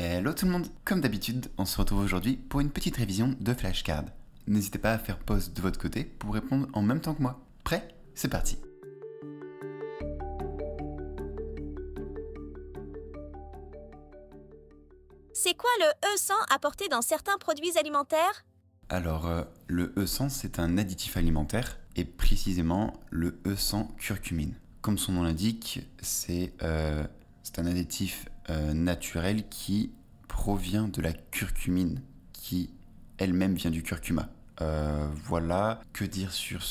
Hello tout le monde Comme d'habitude, on se retrouve aujourd'hui pour une petite révision de flashcard. N'hésitez pas à faire pause de votre côté pour répondre en même temps que moi. Prêt C'est parti C'est quoi le E100 apporté dans certains produits alimentaires Alors, euh, le E100, c'est un additif alimentaire, et précisément le E100 curcumine. Comme son nom l'indique, c'est euh, un additif euh, naturel qui provient de la curcumine, qui elle-même vient du curcuma. Euh, voilà, que dire sur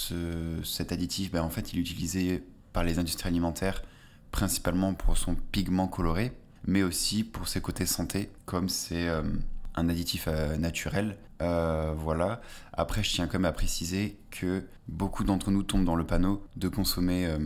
cet additif ben, En fait, il est utilisé par les industries alimentaires principalement pour son pigment coloré, mais aussi pour ses côtés santé, comme c'est euh, un additif naturel. voilà. Après, je tiens quand même à préciser que beaucoup d'entre nous tombent dans le panneau de consommer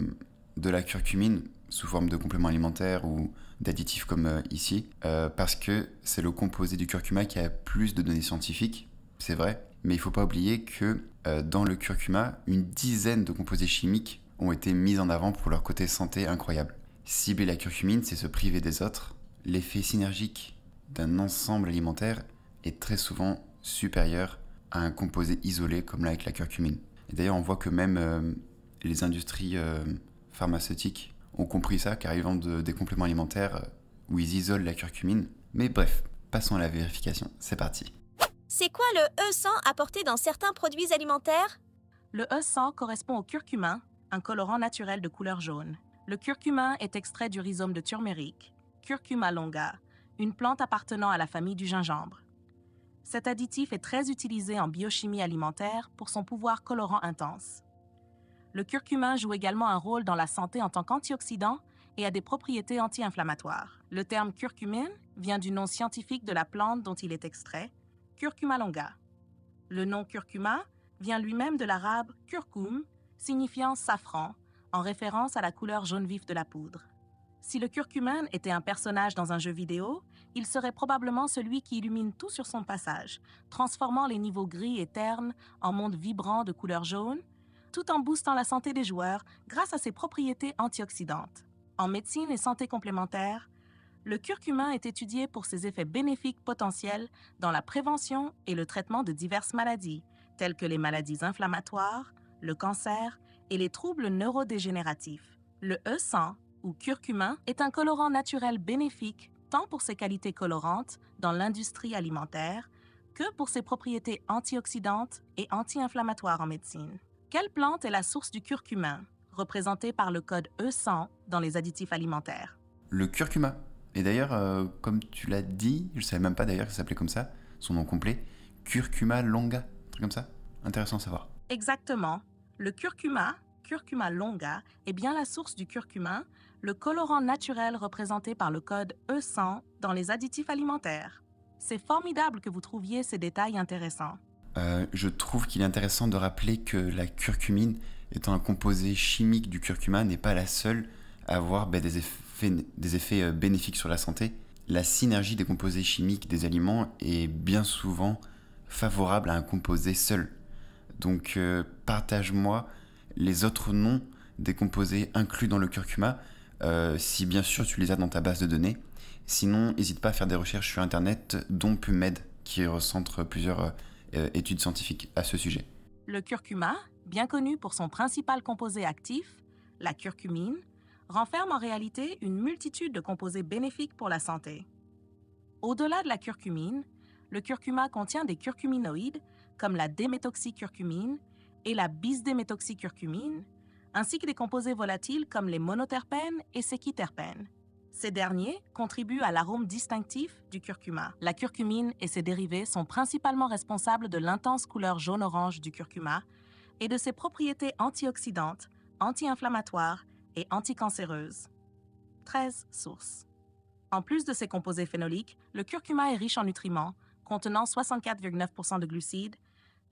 de la curcumine sous forme de complément alimentaire ou d'additifs comme euh, ici, euh, parce que c'est le composé du curcuma qui a plus de données scientifiques, c'est vrai, mais il ne faut pas oublier que euh, dans le curcuma, une dizaine de composés chimiques ont été mis en avant pour leur côté santé incroyable. Cibler la curcumine, c'est se priver des autres. L'effet synergique d'un ensemble alimentaire est très souvent supérieur à un composé isolé comme là avec la curcumine. d'ailleurs, on voit que même les industries pharmaceutiques ont compris ça car ils vendent de, des compléments alimentaires euh, où ils isolent la curcumine. Mais bref, passons à la vérification, c'est parti. C'est quoi le E100 apporté dans certains produits alimentaires Le E100 correspond au curcumin, un colorant naturel de couleur jaune. Le curcumin est extrait du rhizome de turmeric, curcuma longa, une plante appartenant à la famille du gingembre. Cet additif est très utilisé en biochimie alimentaire pour son pouvoir colorant intense. Le curcuma joue également un rôle dans la santé en tant qu'antioxydant et a des propriétés anti-inflammatoires. Le terme curcumine vient du nom scientifique de la plante dont il est extrait, curcuma longa. Le nom curcuma vient lui-même de l'arabe curcum, signifiant safran, en référence à la couleur jaune vif de la poudre. Si le curcumine était un personnage dans un jeu vidéo, il serait probablement celui qui illumine tout sur son passage, transformant les niveaux gris et ternes en mondes vibrants de couleur jaune tout en boostant la santé des joueurs grâce à ses propriétés antioxydantes. En médecine et santé complémentaire, le curcumin est étudié pour ses effets bénéfiques potentiels dans la prévention et le traitement de diverses maladies, telles que les maladies inflammatoires, le cancer et les troubles neurodégénératifs. Le E100, ou curcumin, est un colorant naturel bénéfique tant pour ses qualités colorantes dans l'industrie alimentaire que pour ses propriétés antioxydantes et anti-inflammatoires en médecine. Quelle plante est la source du curcuma, représentée par le code E100 dans les additifs alimentaires Le curcuma. Et d'ailleurs, euh, comme tu l'as dit, je ne savais même pas d'ailleurs que ça s'appelait comme ça, son nom complet, curcuma longa, un truc comme ça. Intéressant à savoir. Exactement. Le curcuma, curcuma longa, est bien la source du curcumin, le colorant naturel représenté par le code E100 dans les additifs alimentaires. C'est formidable que vous trouviez ces détails intéressants. Euh, je trouve qu'il est intéressant de rappeler que la curcumine, étant un composé chimique du curcuma, n'est pas la seule à avoir ben, des, effets, euh, bénéfiques sur la santé. La synergie des composés chimiques des aliments est bien souvent favorable à un composé seul. Donc euh, partage-moi les autres noms des composés inclus dans le curcuma, si bien sûr tu les as dans ta base de données. Sinon, n'hésite pas à faire des recherches sur Internet, dont PubMed, qui recentre plusieurs euh, études scientifiques à ce sujet. Le curcuma, bien connu pour son principal composé actif, la curcumine, renferme en réalité une multitude de composés bénéfiques pour la santé. Au-delà de la curcumine, le curcuma contient des curcuminoïdes comme la démétoxycurcumine et la bisdémétoxycurcumine, ainsi que des composés volatiles comme les monoterpènes et séquiterpènes. Ces derniers contribuent à l'arôme distinctif du curcuma. La curcumine et ses dérivés sont principalement responsables de l'intense couleur jaune-orange du curcuma et de ses propriétés antioxydantes, anti-inflammatoires et anticancéreuses. 13 sources. En plus de ses composés phénoliques, le curcuma est riche en nutriments, contenant 64,9% de glucides,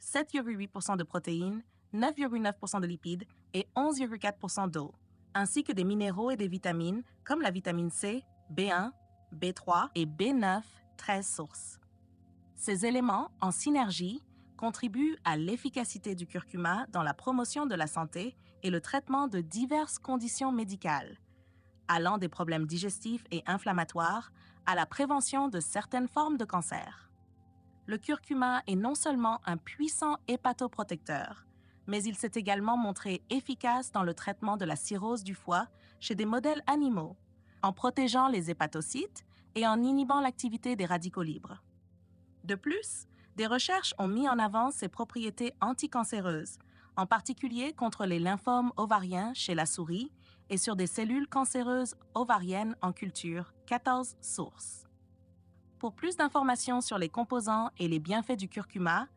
7,8% de protéines, 9,9% de lipides et 11,4% d'eau ainsi que des minéraux et des vitamines comme la vitamine C, B1, B3 et B9, 13 sources. Ces éléments, en synergie, contribuent à l'efficacité du curcuma dans la promotion de la santé et le traitement de diverses conditions médicales, allant des problèmes digestifs et inflammatoires à la prévention de certaines formes de cancer. Le curcuma est non seulement un puissant hépatoprotecteur, mais il s'est également montré efficace dans le traitement de la cirrhose du foie chez des modèles animaux, en protégeant les hépatocytes et en inhibant l'activité des radicaux libres. De plus, des recherches ont mis en avant ses propriétés anticancéreuses, en particulier contre les lymphomes ovariens chez la souris et sur des cellules cancéreuses ovariennes en culture, 14 sources. Pour plus d'informations sur les composants et les bienfaits du curcuma,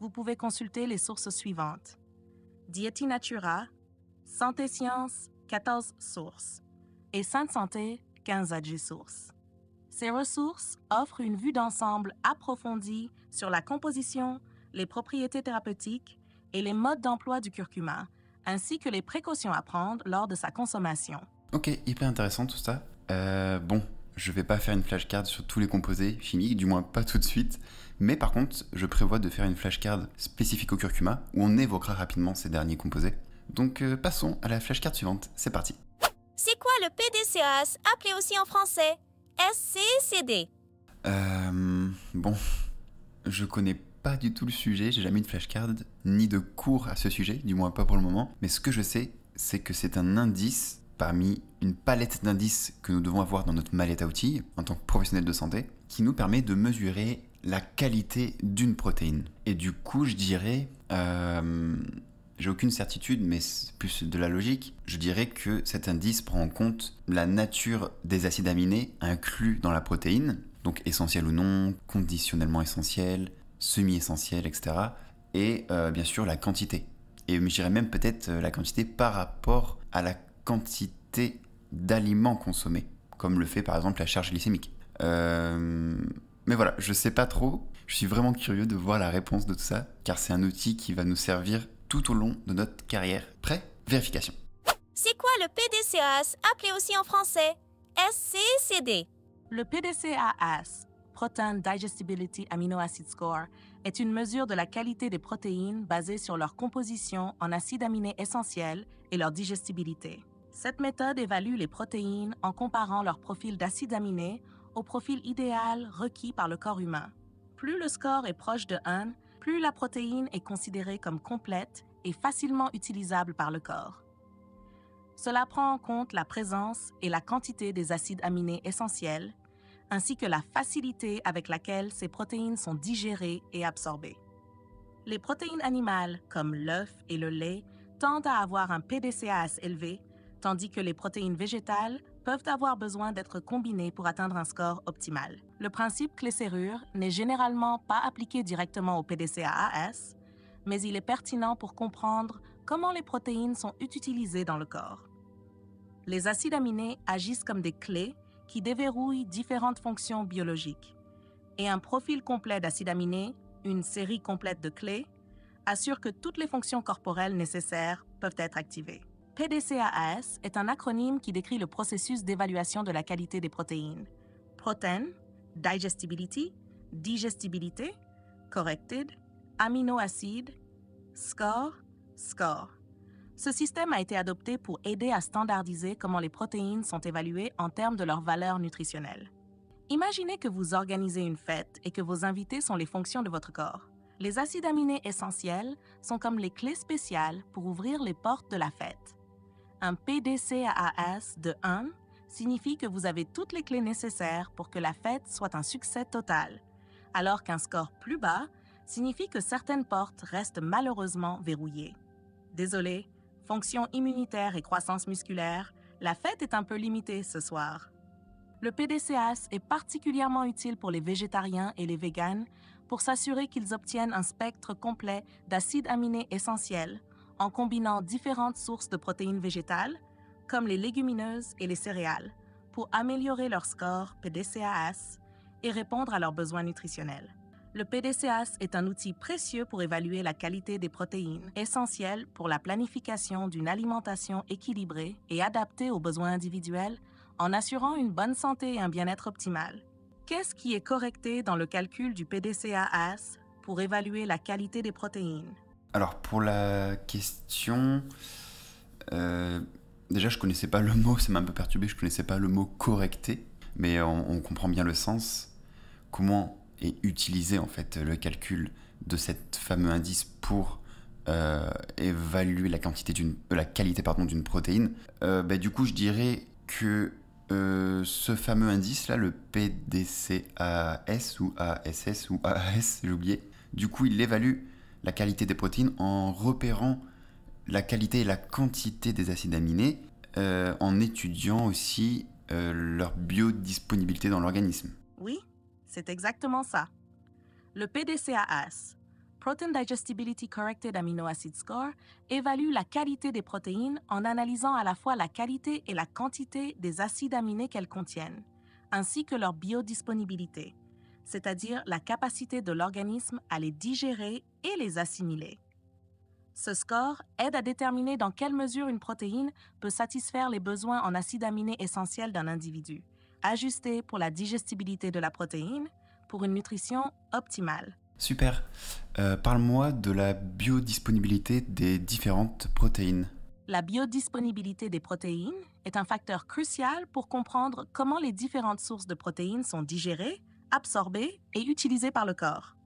vous pouvez consulter les sources suivantes. Dieti Natura, Santé Science », 14 sources et Sainte Santé, 15 adjus sources. Ces ressources offrent une vue d'ensemble approfondie sur la composition, les propriétés thérapeutiques et les modes d'emploi du curcuma, ainsi que les précautions à prendre lors de sa consommation. Ok, hyper intéressant tout ça. Euh, bon, je ne vais pas faire une flashcard sur tous les composés chimiques, du moins pas tout de suite. Mais par contre, je prévois de faire une flashcard spécifique au curcuma où on évoquera rapidement ces derniers composés. Donc euh, passons à la flashcard suivante, c'est parti. C'est quoi le PDCAS, appelé aussi en français SCCD Euh. Bon. Je connais pas du tout le sujet, j'ai jamais une de flashcard, ni de cours à ce sujet, du moins pas pour le moment. Mais ce que je sais, c'est que c'est un indice parmi une palette d'indices que nous devons avoir dans notre mallette à outils en tant que professionnel de santé, qui nous permet de mesurer la qualité d'une protéine. Et du coup, je dirais, euh, j'ai aucune certitude, mais c'est plus de la logique, je dirais que cet indice prend en compte la nature des acides aminés inclus dans la protéine, donc essentiel ou non, conditionnellement essentiel, semi-essentiel, etc. Et euh, bien sûr la quantité. Et je dirais même peut-être euh, la quantité par rapport à la quantité d'aliments consommés, comme le fait par exemple la charge glycémique. Euh, mais voilà, je sais pas trop. Je suis vraiment curieux de voir la réponse de tout ça, car c'est un outil qui va nous servir tout au long de notre carrière. Prêt Vérification. C'est quoi le PDCAS, appelé aussi en français SCCD Le PDCAS, Protein Digestibility Amino Acid Score, est une mesure de la qualité des protéines basée sur leur composition en acides aminés essentiels et leur digestibilité. Cette méthode évalue les protéines en comparant leur profil d'acides aminés au profil idéal requis par le corps humain. Plus le score est proche de 1, plus la protéine est considérée comme complète et facilement utilisable par le corps. Cela prend en compte la présence et la quantité des acides aminés essentiels, ainsi que la facilité avec laquelle ces protéines sont digérées et absorbées. Les protéines animales, comme l'œuf et le lait, tendent à avoir un PDCAS élevé, tandis que les protéines végétales peuvent avoir besoin d'être combinées pour atteindre un score optimal. Le principe clé-serrure n'est généralement pas appliqué directement au PDCAAS, mais il est pertinent pour comprendre comment les protéines sont utilisées dans le corps. Les acides aminés agissent comme des clés qui déverrouillent différentes fonctions biologiques. Et un profil complet d'acides aminés, une série complète de clés, assure que toutes les fonctions corporelles nécessaires peuvent être activées. PDCAAS est un acronyme qui décrit le processus d'évaluation de la qualité des protéines. Protein, digestibility, digestibilité, corrected, aminoacide, score, score. Ce système a été adopté pour aider à standardiser comment les protéines sont évaluées en termes de leur valeur nutritionnelle. Imaginez que vous organisez une fête et que vos invités sont les fonctions de votre corps. Les acides aminés essentiels sont comme les clés spéciales pour ouvrir les portes de la fête. Un PDCAAS de 1 signifie que vous avez toutes les clés nécessaires pour que la fête soit un succès total, alors qu'un score plus bas signifie que certaines portes restent malheureusement verrouillées. Désolé, fonction immunitaire et croissance musculaire, la fête est un peu limitée ce soir. Le PDCAS est particulièrement utile pour les végétariens et les véganes pour s'assurer qu'ils obtiennent un spectre complet d'acides aminés essentiels en combinant différentes sources de protéines végétales, comme les légumineuses et les céréales, pour améliorer leur score PDCAS et répondre à leurs besoins nutritionnels. Le PDCAS est un outil précieux pour évaluer la qualité des protéines, essentiel pour la planification d'une alimentation équilibrée et adaptée aux besoins individuels en assurant une bonne santé et un bien-être optimal. Qu'est-ce qui est correcté dans le calcul du PDCAS pour évaluer la qualité des protéines alors pour la question, euh, déjà je connaissais pas le mot, ça m'a un peu perturbé, je connaissais pas le mot correcté, mais on, comprend bien le sens. Comment est utilisé en fait le calcul de cette fameux indice pour euh, évaluer la quantité d'une, euh, la qualité pardon d'une protéine bah, Du coup je dirais que ce fameux indice là, le PDCAS ou ASS ou AAS, j'ai oublié. Du coup il l'évalue la qualité des protéines en repérant la qualité et la quantité des acides aminés, euh, en étudiant aussi euh, leur biodisponibilité dans l'organisme. Oui, c'est exactement ça. Le PDCAS, Protein Digestibility Corrected Amino Acid Score, évalue la qualité des protéines en analysant à la fois la qualité et la quantité des acides aminés qu'elles contiennent, ainsi que leur biodisponibilité c'est-à-dire la capacité de l'organisme à les digérer et les assimiler. Ce score aide à déterminer dans quelle mesure une protéine peut satisfaire les besoins en acides aminés essentiels d'un individu, ajusté pour la digestibilité de la protéine pour une nutrition optimale. Super. Euh, parle-moi de la biodisponibilité des différentes protéines. La biodisponibilité des protéines est un facteur crucial pour comprendre comment les différentes sources de protéines sont digérées, absorbée et utilisée par le corps.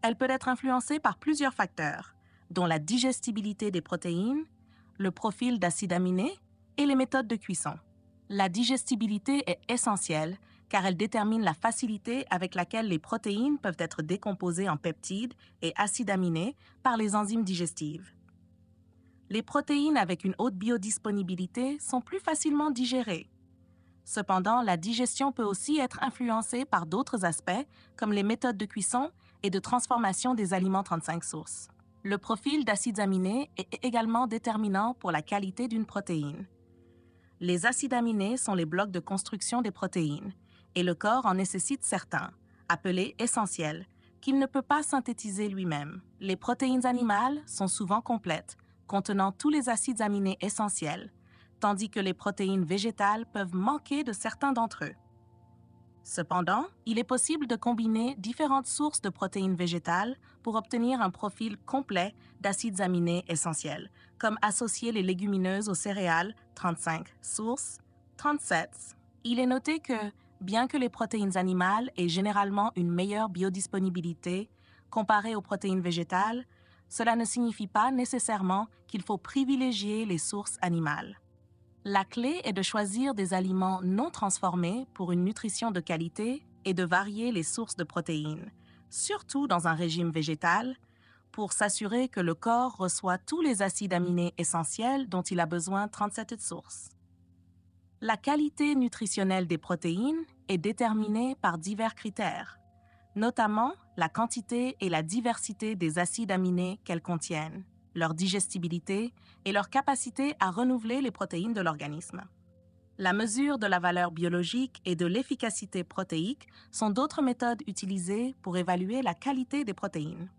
Elle peut être influencée par plusieurs facteurs, dont la digestibilité des protéines, le profil d'acides aminés et les méthodes de cuisson. La digestibilité est essentielle car elle détermine la facilité avec laquelle les protéines peuvent être décomposées en peptides et acides aminés par les enzymes digestives. Les protéines avec une haute biodisponibilité sont plus facilement digérées Cependant, la digestion peut aussi être influencée par d'autres aspects, comme les méthodes de cuisson et de transformation des aliments 35 sources. Le profil d'acides aminés est également déterminant pour la qualité d'une protéine. Les acides aminés sont les blocs de construction des protéines, et le corps en nécessite certains, appelés essentiels, qu'il ne peut pas synthétiser lui-même. Les protéines animales sont souvent complètes, contenant tous les acides aminés essentiels, tandis que les protéines végétales peuvent manquer de certains d'entre eux. Cependant, il est possible de combiner différentes sources de protéines végétales pour obtenir un profil complet d'acides aminés essentiels, comme associer les légumineuses aux céréales 35 sources, 37. Il est noté que, bien que les protéines animales aient généralement une meilleure biodisponibilité comparée aux protéines végétales, cela ne signifie pas nécessairement qu'il faut privilégier les sources animales. La clé est de choisir des aliments non transformés pour une nutrition de qualité et de varier les sources de protéines, surtout dans un régime végétal, pour s'assurer que le corps reçoit tous les acides aminés essentiels dont il a besoin 37 sources. La qualité nutritionnelle des protéines est déterminée par divers critères, notamment la quantité et la diversité des acides aminés qu'elles contiennent leur digestibilité et leur capacité à renouveler les protéines de l'organisme. La mesure de la valeur biologique et de l'efficacité protéique sont d'autres méthodes utilisées pour évaluer la qualité des protéines.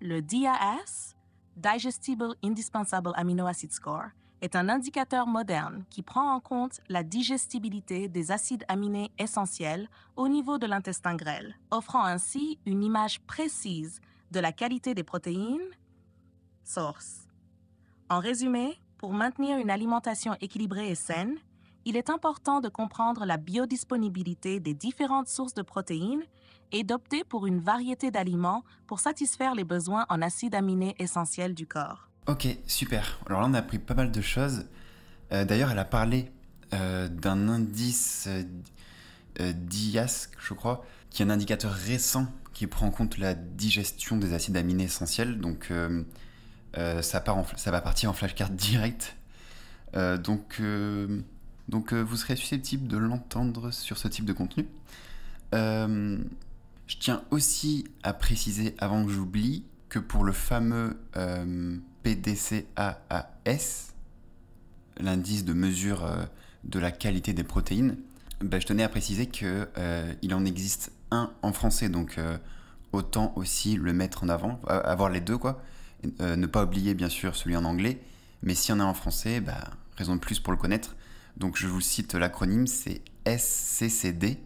Le DAS, Digestible Indispensable Amino Acid Score, est un indicateur moderne qui prend en compte la digestibilité des acides aminés essentiels au niveau de l'intestin grêle, offrant ainsi une image précise de la qualité des protéines source. En résumé, pour maintenir une alimentation équilibrée et saine, il est important de comprendre la biodisponibilité des différentes sources de protéines et d'opter pour une variété d'aliments pour satisfaire les besoins en acides aminés essentiels du corps. Ok, super. Alors là, on a appris pas mal de choses. Euh, d'ailleurs, elle a parlé euh, d'un indice euh, euh je crois, qui est un indicateur récent qui prend en compte la digestion des acides aminés essentiels. Donc, euh, ça, part ça va partir en flashcard direct. Euh, donc euh, donc vous serez susceptible de l'entendre sur ce type de contenu. je tiens aussi à préciser avant que j'oublie que pour le fameux PDCAAS, l'indice de mesure de la qualité des protéines, bah, je tenais à préciser qu'il en existe un en français, donc autant aussi le mettre en avant, avoir les deux quoi. Euh, ne pas oublier bien sûr celui en anglais, mais si on a en français, bah, raison de plus pour le connaître. Donc je vous cite l'acronyme, c'est SCCD,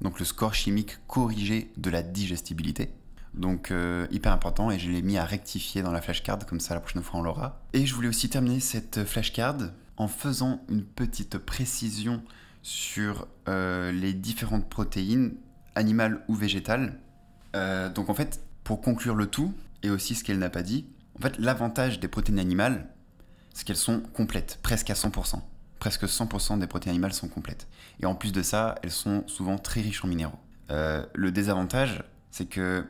donc le score chimique corrigé de la digestibilité. Donc euh, hyper important et je l'ai mis à rectifier dans la flashcard, comme ça la prochaine fois on l'aura. Et je voulais aussi terminer cette flashcard en faisant une petite précision sur euh, les différentes protéines, animales ou végétales. donc en fait, pour conclure le tout, et aussi ce qu'elle n'a pas dit, en fait, l'avantage des protéines animales, c'est qu'elles sont complètes, presque à 100%. Presque 100% des protéines animales sont complètes. Et en plus de ça, elles sont souvent très riches en minéraux. Euh, le désavantage, c'est que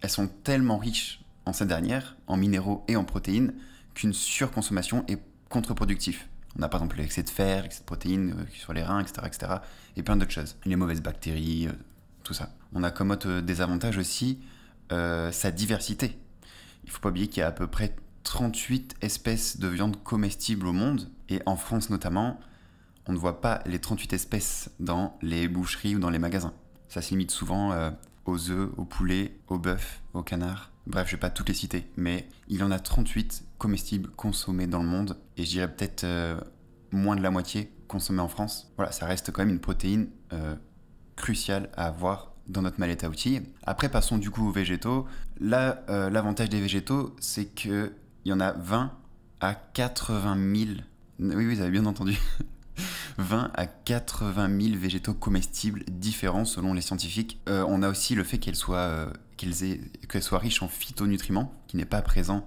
elles sont tellement riches en cette dernière, en minéraux et en protéines, qu'une surconsommation est contre-productive. On a par exemple l'excès de fer, l'excès de protéines euh, sur les reins, etc., etc., et plein d'autres choses. Les mauvaises bactéries, euh, tout ça. On a comme autre désavantage aussi sa diversité. Il faut pas oublier qu'il y a à peu près 38 espèces de viande comestible au monde, et en France notamment, on ne voit pas les 38 espèces dans les boucheries ou dans les magasins. Ça se limite souvent euh, aux œufs, aux poulets, au bœuf, au canard. Bref, je vais pas toutes les citer, mais il y en a 38 comestibles consommés dans le monde, et je dirais peut-être euh, moins de la moitié consommés en France. Voilà, ça reste quand même une protéine euh, cruciale à avoir dans notre mallette à outils. Après, passons du coup aux végétaux. Là, euh, l'avantage des végétaux, c'est qu'il y en a 20 à 80 000. Oui, oui, vous avez bien entendu. 20 à 80 000 végétaux comestibles différents selon les scientifiques. Euh, on a aussi le fait qu'elles soient, euh, qu'elles soient riches en phytonutriments, qui n'est pas présent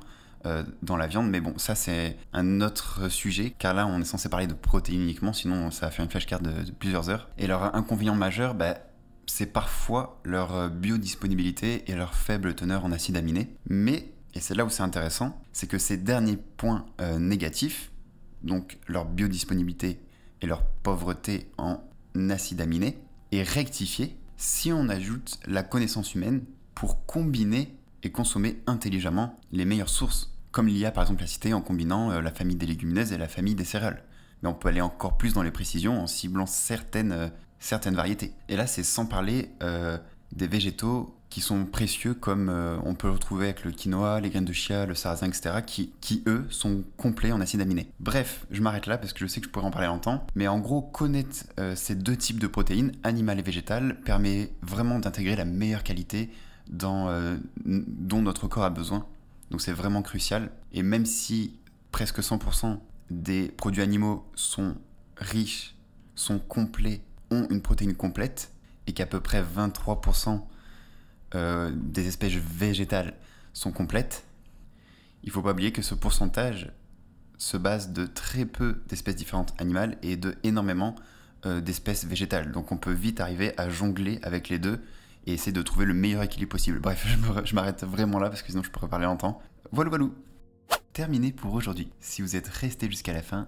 dans la viande. Mais bon, ça c'est un autre sujet, car là on est censé parler de protéines uniquement, sinon ça va faire une flashcard de, de plusieurs heures. Et leur inconvénient majeur, bah, c'est parfois leur euh, biodisponibilité et leur faible teneur en acides aminés. Mais, et c'est là où c'est intéressant, c'est que ces derniers points euh, négatifs, donc leur biodisponibilité et leur pauvreté en acides aminés, est rectifié si on ajoute la connaissance humaine pour combiner et consommer intelligemment les meilleures sources, comme il y a par exemple la cité en combinant euh, la famille des légumineuses et la famille des céréales. Mais on peut aller encore plus dans les précisions en ciblant certaines certaines variétés. Et là, c'est sans parler euh, des végétaux qui sont précieux comme euh, on peut le retrouver avec le quinoa, les graines de chia, le sarrasin, etc., qui, eux sont complets en acides aminés. Bref, je m'arrête là parce que je sais que je pourrais en parler longtemps, mais en gros, connaître euh, ces deux types de protéines, animales et végétales, permet vraiment d'intégrer la meilleure qualité dans, dont notre corps a besoin. Donc c'est vraiment crucial. Et même si presque 100% des produits animaux sont riches, sont complets ont une protéine complète et qu'à peu près 23% euh, des espèces végétales sont complètes, il ne faut pas oublier que ce pourcentage se base de très peu d'espèces différentes animales et de énormément euh, d'espèces végétales. Donc on peut vite arriver à jongler avec les deux et essayer de trouver le meilleur équilibre possible. Bref, je m'arrête vraiment là parce que sinon je pourrais parler longtemps. Voilà, walou Terminé pour aujourd'hui. Si vous êtes resté jusqu'à la fin,